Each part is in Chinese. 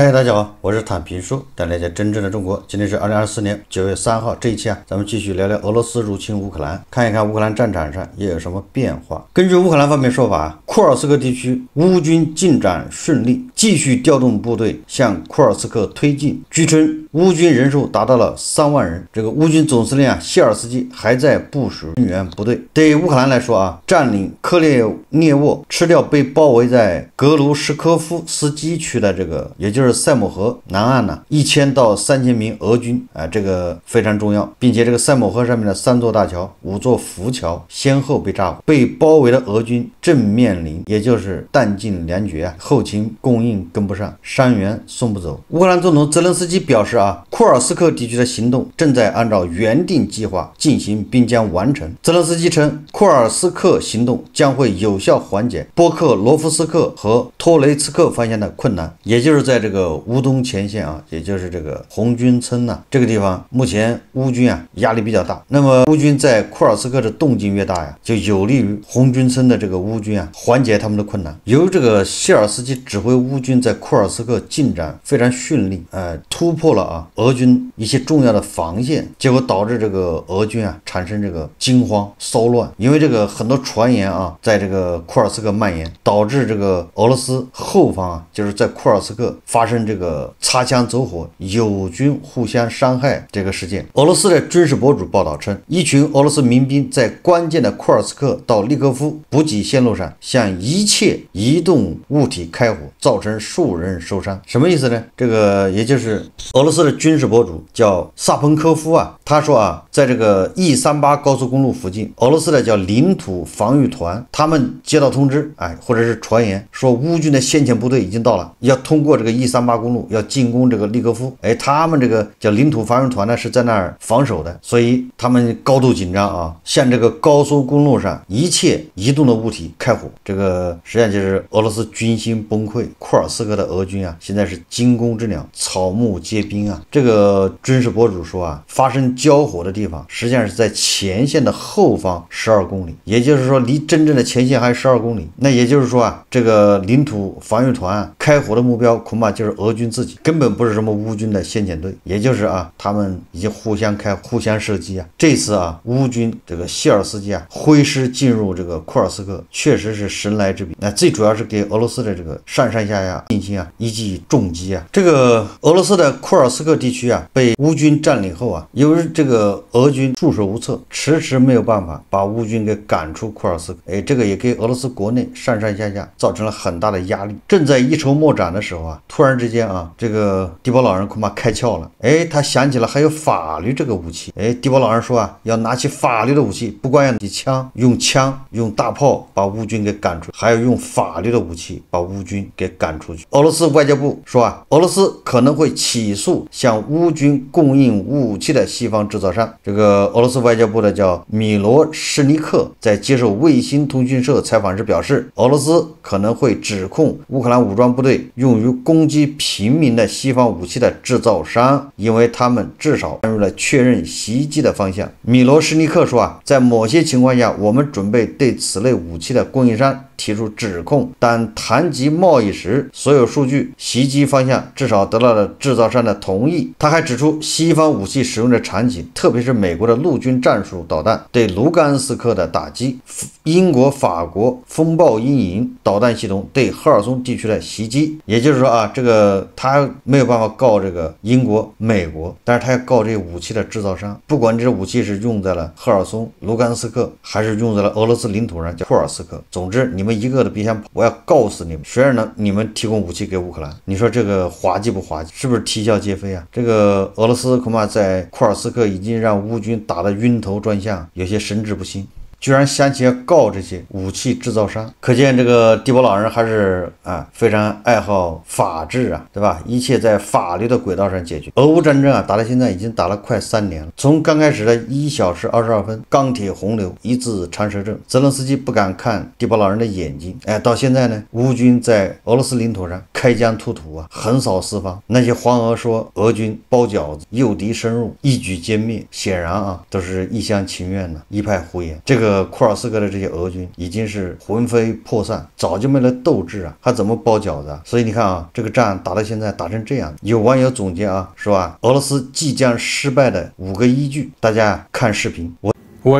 嗨，大家好，我是坦平叔，带来了真正的中国。今天是二零二四年九月三号，这一期啊，咱们继续聊聊俄罗斯入侵乌克兰，看一看乌克兰战场上又有什么变化。根据乌克兰方面说法，库尔斯克地区乌军进展顺利，继续调动部队向库尔斯克推进，据称乌军人数达到了三万人。这个乌军总司令啊，希尔斯基还在部署人员部队。对乌克兰来说啊，占领克列涅沃，吃掉被包围在格卢什科夫斯基区的这个，也就。是塞姆河南岸呢，一千到三千名俄军啊，这个非常重要，并且这个塞姆河上面的三座大桥、五座浮桥先后被炸毁，被包围的俄军正面临，也就是弹尽粮绝啊，后勤供应跟不上，伤员送不走。乌克兰总统泽连斯基表示啊，库尔斯克地区的行动正在按照原定计划进行，并将完成。泽连斯基称，库尔斯克行动将会有效缓解波克罗夫斯克和托雷茨克方向的困难，也就是在这。这个乌东前线啊，也就是这个红军村呐，这个地方目前乌军啊压力比较大。那么乌军在库尔斯克的动静越大呀，就有利于红军村的这个乌军啊缓解他们的困难。由这个谢尔斯基指挥乌军在库尔斯克进展非常顺利，呃，突破了啊俄军一些重要的防线，结果导致这个俄军啊产生这个惊慌骚乱，因为这个很多传言啊在这个库尔斯克蔓延，导致这个俄罗斯后方啊就是在库尔斯克发。发生这个擦枪走火、友军互相伤害这个事件。俄罗斯的军事博主报道称，一群俄罗斯民兵在关键的库尔斯克到利科夫补给线路上向一切移动物体开火，造成数人受伤。什么意思呢？这个也就是俄罗斯的军事博主叫萨彭科夫啊，他说啊，在这个 E 三八高速公路附近，俄罗斯的叫领土防御团，他们接到通知，哎，或者是传言说乌军的先遣部队已经到了，要通过这个 E 三八公路要进攻这个利戈夫，哎，他们这个叫领土防御团呢是在那儿防守的，所以他们高度紧张啊。向这个高速公路上一切移动的物体开火，这个实际上就是俄罗斯军心崩溃。库尔斯克的俄军啊，现在是惊弓之鸟，草木皆兵啊。这个军事博主说啊，发生交火的地方实际上是在前线的后方十二公里，也就是说离真正的前线还有十二公里。那也就是说啊，这个领土防御团开火的目标恐怕就。是俄军自己，根本不是什么乌军的先遣队，也就是啊，他们已经互相开、互相射击啊。这次啊，乌军这个希尔斯基啊挥师进入这个库尔斯克，确实是神来之笔。那最主要是给俄罗斯的这个上上下下进行啊一记重击啊。这个俄罗斯的库尔斯克地区啊被乌军占领后啊，由于这个俄军束手无策，迟迟没有办法把乌军给赶出库尔斯克。哎，这个也给俄罗斯国内上上下下造成了很大的压力。正在一筹莫展的时候啊，突然。之间啊，这个低保老人恐怕开窍了。哎，他想起了还有法律这个武器。哎，低保老人说啊，要拿起法律的武器，不光要用枪，用枪，用大炮把乌军给赶出，还要用法律的武器把乌军给赶出去。俄罗斯外交部说啊，俄罗斯可能会起诉向乌军供应武器的西方制造商。这个俄罗斯外交部的叫米罗什尼克，在接受卫星通讯社采访时表示，俄罗斯可能会指控乌克兰武装部队用于攻击。平民的西方武器的制造商，因为他们至少陷入了确认袭击的方向。米罗什尼克说啊，在某些情况下，我们准备对此类武器的供应商。提出指控，但谈及贸易时，所有数据袭击方向至少得到了制造商的同意。他还指出，西方武器使用的场景，特别是美国的陆军战术导弹对卢甘斯克的打击，英国、法国风暴阴影导弹系统对赫尔松地区的袭击。也就是说啊，这个他没有办法告这个英国、美国，但是他要告这武器的制造商，不管这武器是用在了赫尔松、卢甘斯克，还是用在了俄罗斯领土上，叫库尔斯克。总之，你们。一个都别想跑！我要告死你们！谁让你们提供武器给乌克兰？你说这个滑稽不滑稽？是不是啼笑皆非啊？这个俄罗斯恐怕在库尔斯克已经让乌军打得晕头转向，有些神志不清。居然想起要告这些武器制造商，可见这个地包老人还是啊非常爱好法治啊，对吧？一切在法律的轨道上解决。俄乌战争啊，打到现在已经打了快三年了，从刚开始的一小时二十二分钢铁洪流一字长蛇阵，泽连斯基不敢看地包老人的眼睛，哎，到现在呢，乌军在俄罗斯领土上开疆拓土啊，横扫四方。那些黄俄说俄军包饺子诱敌深入，一举歼灭，显然啊，都是一厢情愿呢，一派胡言。这个。呃，库尔斯克的这些俄军已经是魂飞魄散，早就没了斗志啊，还怎么包饺子？所以你看啊，这个仗打到现在打成这样，有网友总结啊，说俄罗斯即将失败的五个依据，大家看视频。我。国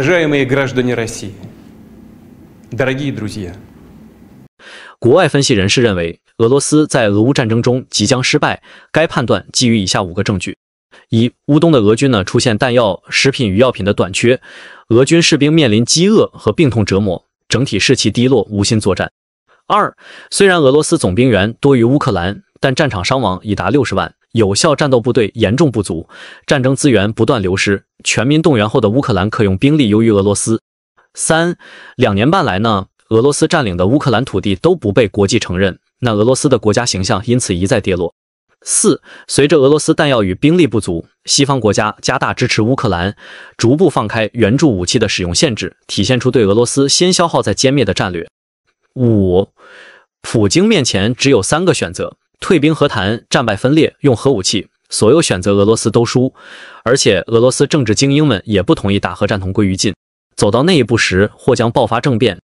外分析人士认为，俄罗斯在俄乌战争中即将失败，该判断基于以下五个证据。一乌东的俄军呢出现弹药、食品与药品的短缺，俄军士兵面临饥饿和病痛折磨，整体士气低落，无心作战。二虽然俄罗斯总兵员多于乌克兰，但战场伤亡已达六十万，有效战斗部队严重不足，战争资源不断流失。全民动员后的乌克兰可用兵力优于俄罗斯。三两年半来呢，俄罗斯占领的乌克兰土地都不被国际承认，那俄罗斯的国家形象因此一再跌落。四，随着俄罗斯弹药与兵力不足，西方国家加大支持乌克兰，逐步放开援助武器的使用限制，体现出对俄罗斯先消耗再歼灭的战略。五，普京面前只有三个选择：退兵、和谈、战败分裂，用核武器。所有选择俄罗斯都输，而且俄罗斯政治精英们也不同意打核战同归于尽。走到那一步时，或将爆发政变。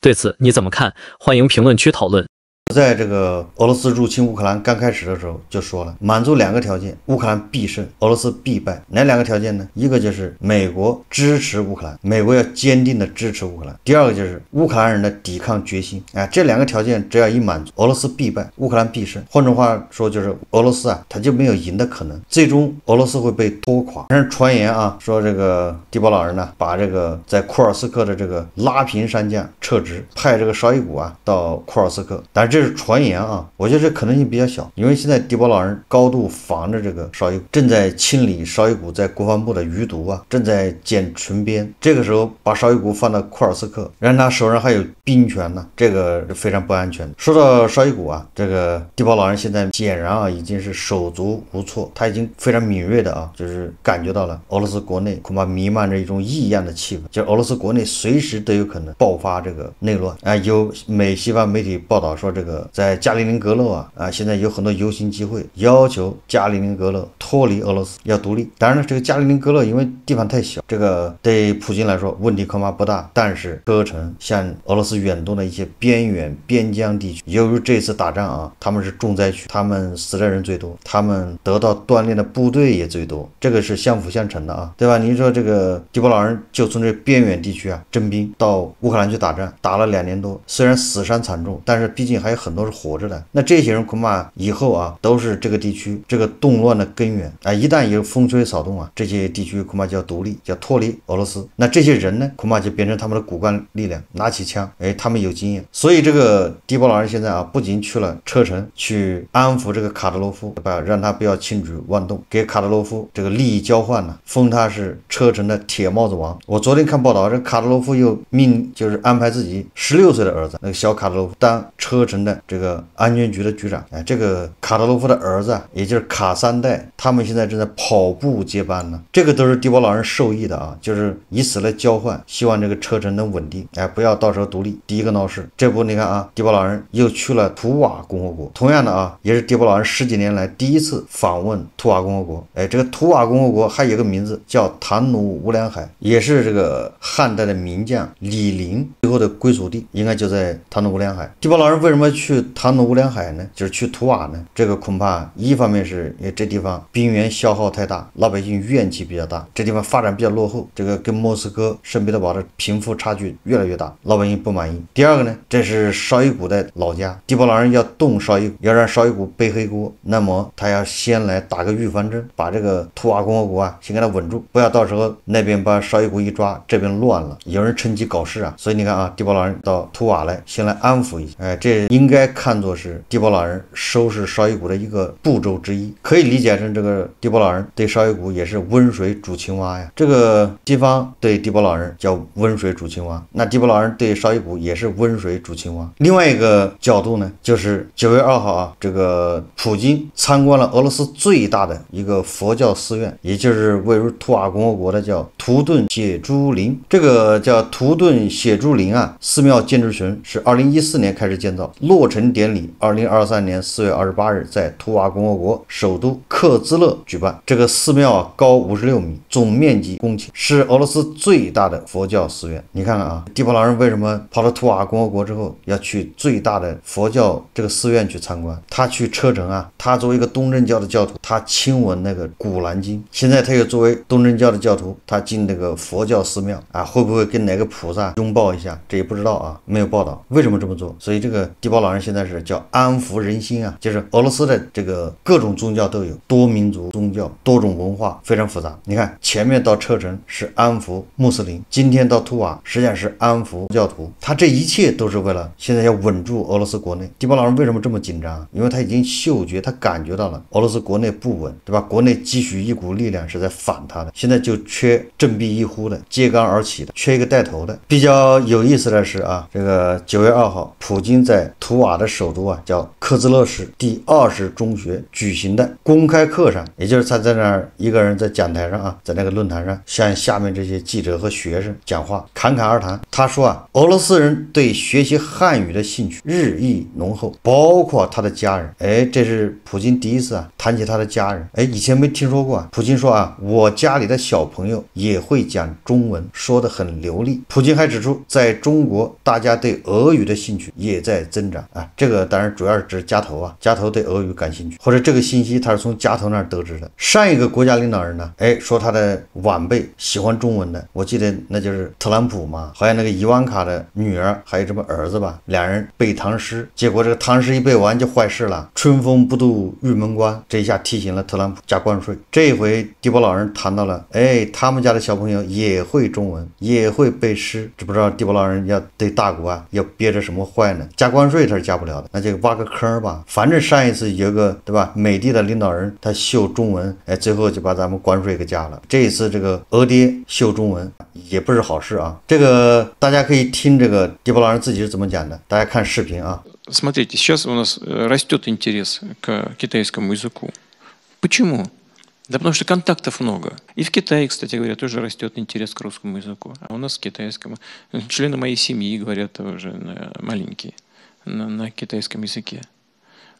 对此你怎么看？欢迎评论区讨论。在这个俄罗斯入侵乌克兰刚开始的时候就说了，满足两个条件，乌克兰必胜，俄罗斯必败。哪两个条件呢？一个就是美国支持乌克兰，美国要坚定的支持乌克兰；第二个就是乌克兰人的抵抗决心。哎，这两个条件只要一满足，俄罗斯必败，乌克兰必胜。换句话说，就是俄罗斯啊，他就没有赢的可能，最终俄罗斯会被拖垮。但是传言啊，说这个迪波老人呢，把这个在库尔斯克的这个拉平山将撤职，派这个绍伊古啊到库尔斯克，但是这。传言啊，我觉得这可能性比较小，因为现在迪波老人高度防着这个绍伊古，正在清理绍伊古在国防部的余毒啊，正在剪唇边，这个时候把绍伊古放到库尔斯克，让他手上还有。兵权呢？这个非常不安全。说到绍伊古啊，这个地堡老人现在显然啊已经是手足无措。他已经非常敏锐的啊，就是感觉到了俄罗斯国内恐怕弥漫着一种异样的气氛，就是俄罗斯国内随时都有可能爆发这个内乱啊。有美西方媒体报道说，这个在加里宁格勒啊啊，现在有很多游行集会，要求加里宁格勒脱离俄罗斯要独立。当然了，这个加里宁格勒因为地方太小，这个对普京来说问题恐怕不大。但是，车臣像俄罗斯。远东的一些边远边疆地区，由于这次打仗啊，他们是重灾区，他们死的人最多，他们得到锻炼的部队也最多，这个是相辅相成的啊，对吧？您说这个迪波老人就从这边远地区啊征兵到乌克兰去打仗，打了两年多，虽然死伤惨重，但是毕竟还有很多是活着的。那这些人恐怕以后啊都是这个地区这个动乱的根源啊，一旦有风吹草动啊，这些地区恐怕就要独立，要脱离俄罗斯。那这些人呢，恐怕就变成他们的骨干力量，拿起枪。哎，他们有经验，所以这个迪波老人现在啊，不仅去了车臣去安抚这个卡德罗夫，对吧？让他不要轻举妄动，给卡德罗夫这个利益交换呢，封他是车臣的铁帽子王。我昨天看报道，这卡德罗夫又命就是安排自己十六岁的儿子那个小卡德夫当车臣的这个安全局的局长。哎，这个卡德罗夫的儿子也就是卡三代，他们现在正在跑步接班呢。这个都是迪波老人受益的啊，就是以此来交换，希望这个车臣能稳定，哎，不要到时候独立。第一个闹事，这不你看啊，迪巴老人又去了图瓦共和国。同样的啊，也是迪巴老人十几年来第一次访问图瓦共和国。哎，这个图瓦共和国还有个名字叫唐努乌梁海，也是这个汉代的名将李陵最后的归属地，应该就在唐努乌梁海。迪巴老人为什么去唐努乌梁海呢？就是去图瓦呢？这个恐怕一方面是因为这地方兵源消耗太大，老百姓怨气比较大，这地方发展比较落后，这个跟莫斯科、圣彼得堡的贫富差距越来越大，老百姓不满。第二个呢，这是少一谷的老家，地包老人要动少一谷，要让少一谷背黑锅，那么他要先来打个预防针，把这个土瓦共和国啊，先给他稳住，不要到时候那边把少一谷一抓，这边乱了，有人趁机搞事啊。所以你看啊，地包老人到土瓦来，先来安抚一下，哎，这应该看作是地包老人收拾少一谷的一个步骤之一，可以理解成这个地包老人对少一谷也是温水煮青蛙呀。这个地方对地包老人叫温水煮青蛙，那地包老人对少一谷。也是温水煮青蛙。另外一个角度呢，就是九月二号啊，这个普京参观了俄罗斯最大的一个佛教寺院，也就是位于图瓦共和国的叫图顿血珠林。这个叫图顿血珠林啊，寺庙建筑群是二零一四年开始建造，落成典礼二零二三年四月二十八日在图瓦共和国首都克孜勒举办。这个寺庙高五十六米，总面积公顷，是俄罗斯最大的佛教寺院。你看看啊，地包狼人为什么跑？到了图瓦共和国之后，要去最大的佛教这个寺院去参观。他去车臣啊，他作为一个东正教的教徒，他亲吻那个古兰经。现在他又作为东正教的教徒，他进那个佛教寺庙啊，会不会跟哪个菩萨拥抱一下？这也不知道啊，没有报道。为什么这么做？所以这个地包老人现在是叫安抚人心啊，就是俄罗斯的这个各种宗教都有，多民族宗教，多种文化非常复杂。你看前面到车臣是安抚穆斯林，今天到图瓦实际上是安抚教徒。他这一切都是为了现在要稳住俄罗斯国内。迪波老师为什么这么紧张？因为他已经嗅觉，他感觉到了俄罗斯国内不稳，对吧？国内积蓄一股力量是在反他的，现在就缺振臂一呼的揭竿而起的，缺一个带头的。比较有意思的是啊，这个九月二号，普京在图瓦的首都啊，叫科兹勒市第二十中学举行的公开课上，也就是他在那儿一个人在讲台上啊，在那个论坛上向下面这些记者和学生讲话，侃侃而谈。他说啊，俄罗斯。人对学习汉语的兴趣日益浓厚，包括他的家人。哎，这是普京第一次啊谈起他的家人。哎，以前没听说过啊。普京说啊，我家里的小朋友也会讲中文，说得很流利。普京还指出，在中国，大家对俄语的兴趣也在增长啊。这个当然主要是指加头啊，加头对俄语感兴趣，或者这个信息他是从加头那儿得知的。上一个国家领导人呢，哎，说他的晚辈喜欢中文的，我记得那就是特朗普嘛，好像那个伊万卡的。女儿还有这么儿子吧？两人背唐诗，结果这个唐诗一背完就坏事了。春风不度玉门关，这一下提醒了特朗普加关税。这回迪波老人谈到了，哎，他们家的小朋友也会中文，也会背诗，知不知道？迪波老人要对大国啊，要憋着什么坏呢？加关税他是加不了的，那就挖个坑吧。反正上一次有个对吧，美的的领导人他秀中文，哎，最后就把咱们关税给加了。这一次这个俄爹秀中文也不是好事啊。这个大家可以听这个。个迪波拉人自己是怎么讲的，大家看视频啊。Смотрите, сейчас у нас э, растет интерес к китайскому языку. Почему? Да потому что контактов много. И в Китае, кстати говоря, тоже растет интерес к русскому языку. А у нас к китайскому. Члены моей семьи говорят уже маленькие на, на китайском языке.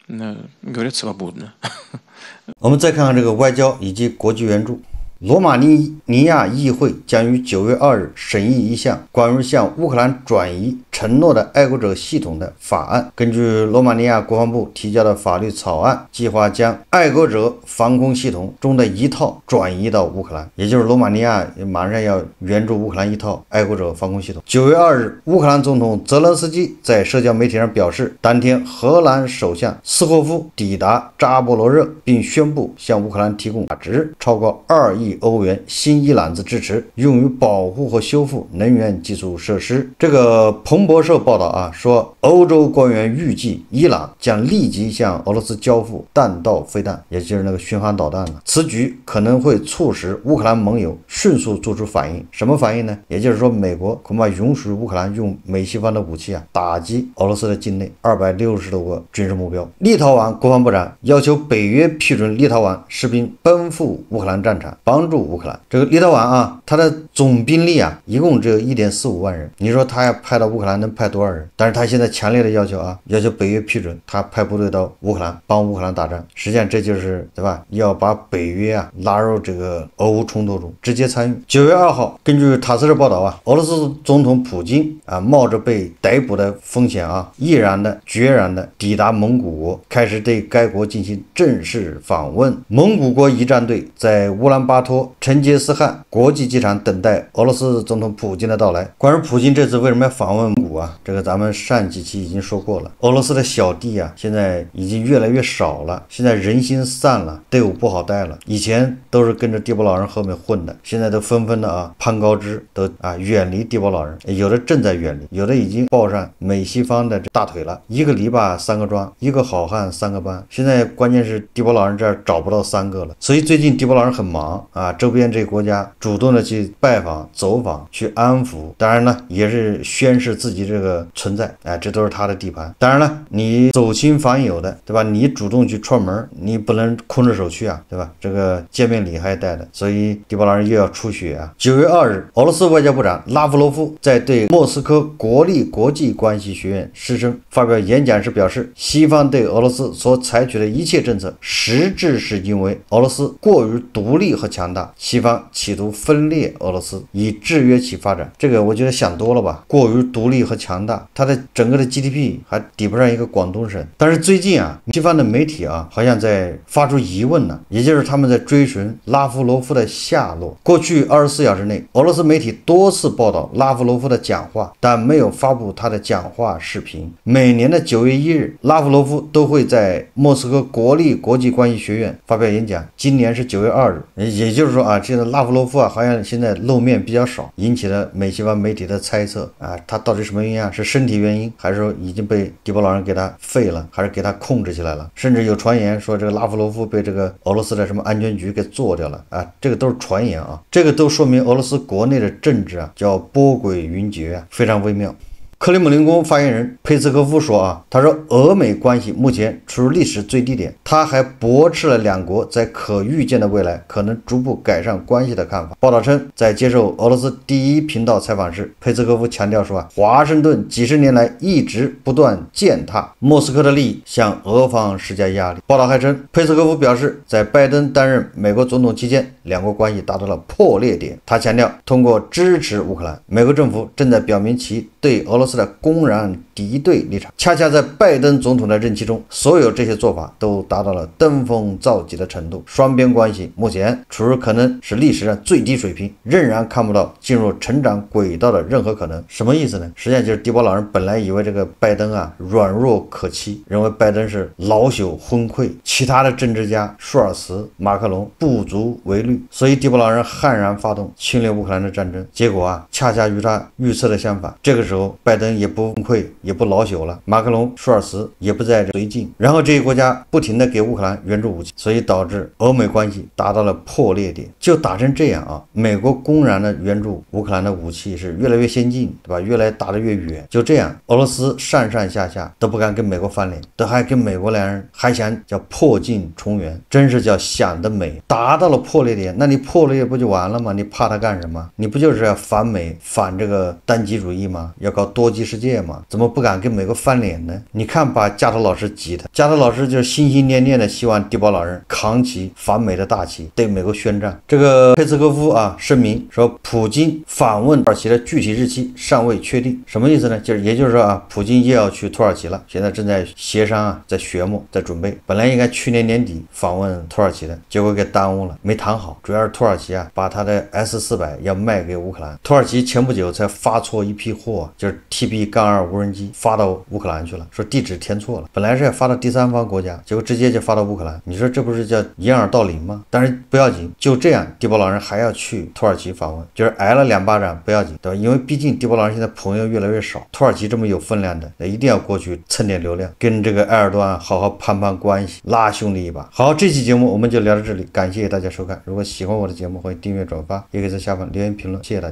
На, говорят свободно. 罗马尼亚议会将于九月二日审议一项关于向乌克兰转移承诺的爱国者系统的法案。根据罗马尼亚国防部提交的法律草案，计划将爱国者防空系统中的一套转移到乌克兰，也就是罗马尼亚马上要援助乌克兰一套爱国者防空系统。九月二日，乌克兰总统泽连斯基在社交媒体上表示，当天荷兰首相斯霍夫抵达扎波罗热，并宣布向乌克兰提供价值超过二亿。欧元新一揽子支持用于保护和修复能源基础设施。这个彭博社报道啊，说欧洲官员预计伊朗将立即向俄罗斯交付弹道飞弹，也就是那个巡航导弹了。此举可能会促使乌克兰盟友迅速做出反应。什么反应呢？也就是说，美国恐怕允许乌克兰用美西方的武器啊，打击俄罗斯的境内二百六十多个军事目标。立陶宛国防部长要求北约批准立陶宛士兵奔赴乌克兰战场，帮。帮助乌克兰，这个立陶宛啊，它的总兵力啊，一共只有一点四五万人。你说他要派到乌克兰能派多少人？但是他现在强烈的要求啊，要求北约批准他派部队到乌克兰帮乌克兰打仗。实际上这就是对吧？要把北约啊拉入这个俄乌冲突中，直接参与。九月二号，根据塔斯社报道啊，俄罗斯总统普京啊，冒着被逮捕的风险啊，毅然的、决然的抵达蒙古国，开始对该国进行正式访问。蒙古国一战队在乌兰巴。托成吉思汗国际机场等待俄罗斯总统普京的到来。关于普京这次为什么要访问古啊？这个咱们上几期已经说过了。俄罗斯的小弟啊，现在已经越来越少了，现在人心散了，队伍不好带了。以前都是跟着地波老人后面混的，现在都纷纷的啊攀高枝，都啊远离地波老人，有的正在远离，有的已经抱上美西方的大腿了。一个篱笆三个桩，一个好汉三个帮。现在关键是地波老人这儿找不到三个了，所以最近地波老人很忙。啊，周边这国家主动的去拜访、走访、去安抚，当然呢，也是宣示自己这个存在。哎，这都是他的地盘。当然了，你走亲访友的，对吧？你主动去串门，你不能空着手去啊，对吧？这个见面礼还带的。所以，波拉人又要出血啊！九月二日，俄罗斯外交部长拉夫罗夫在对莫斯科国立国际关系学院师生发表演讲时表示，西方对俄罗斯所采取的一切政策，实质是因为俄罗斯过于独立和强。强大，西方企图分裂俄罗斯以制约其发展，这个我觉得想多了吧，过于独立和强大，它的整个的 GDP 还抵不上一个广东省。但是最近啊，西方的媒体啊，好像在发出疑问呢，也就是他们在追寻拉夫罗夫的下落。过去二十四小时内，俄罗斯媒体多次报道拉夫罗夫的讲话，但没有发布他的讲话视频。每年的九月一日，拉夫罗夫都会在莫斯科国立国际关系学院发表演讲，今年是九月二日，也。也就是说啊，这个拉夫罗夫啊，好像现在露面比较少，引起了美西方媒体的猜测啊，他到底什么原因？啊？是身体原因，还是说已经被迪波老人给他废了，还是给他控制起来了？甚至有传言说这个拉夫罗夫被这个俄罗斯的什么安全局给做掉了啊，这个都是传言啊，这个都说明俄罗斯国内的政治啊，叫波诡云谲，非常微妙。克里姆林宫发言人佩斯科夫说：“啊，他说俄美关系目前处于历史最低点。”他还驳斥了两国在可预见的未来可能逐步改善关系的看法。报道称，在接受俄罗斯第一频道采访时，佩斯科夫强调说：“啊，华盛顿几十年来一直不断践踏莫斯科的利益，向俄方施加压力。”报道还称，佩斯科夫表示，在拜登担任美国总统期间，两国关系达到了破裂点。他强调，通过支持乌克兰，美国政府正在表明其对俄罗斯。的公然敌对立场，恰恰在拜登总统的任期中，所有这些做法都达到了登峰造极的程度。双边关系目前处于可能是历史上最低水平，仍然看不到进入成长轨道的任何可能。什么意思呢？实际上就是狄波老人本来以为这个拜登啊软弱可欺，认为拜登是老朽昏聩，其他的政治家舒尔茨、马克龙不足为虑，所以狄波老人悍然发动侵略乌克兰的战争。结果啊，恰恰与他预测的相反，这个时候拜。登。也不崩溃，也不老朽了。马克龙、舒尔茨也不再随进，然后这些国家不停的给乌克兰援助武器，所以导致俄美关系达到了破裂点，就打成这样啊！美国公然的援助乌克兰的武器是越来越先进，对吧？越来打得越远，就这样，俄罗斯上上下下都不敢跟美国翻脸，都还跟美国两人还想叫破镜重圆，真是叫想得美！达到了破裂点，那你破裂不就完了吗？你怕他干什么？你不就是要反美、反这个单极主义吗？要搞多？国际世界嘛，怎么不敢跟美国翻脸呢？你看，把加特老师急的。加特老师就是心心念念的，希望迪波老人扛起反美的大旗，对美国宣战。这个佩斯科夫啊，声明说，普京访问土耳其的具体日期尚未确定。什么意思呢？就是也就是说啊，普京又要去土耳其了，现在正在协商啊，在学磨，在准备。本来应该去年年底访问土耳其的，结果给耽误了，没谈好。主要是土耳其啊，把他的 S 四百要卖给乌克兰。土耳其前不久才发错一批货，就是。TB-2 杠无人机发到乌克兰去了，说地址填错了，本来是要发到第三方国家，结果直接就发到乌克兰。你说这不是叫掩耳盗铃吗？但是不要紧，就这样，迪波老人还要去土耳其访问，就是挨了两巴掌不要紧，对吧？因为毕竟迪波老人现在朋友越来越少，土耳其这么有分量的，那一定要过去蹭点流量，跟这个埃尔多安好好攀攀关系，拉兄弟一把。好，这期节目我们就聊到这里，感谢大家收看。如果喜欢我的节目，欢迎订阅、转发，也可以在下方留言评论，谢谢大家。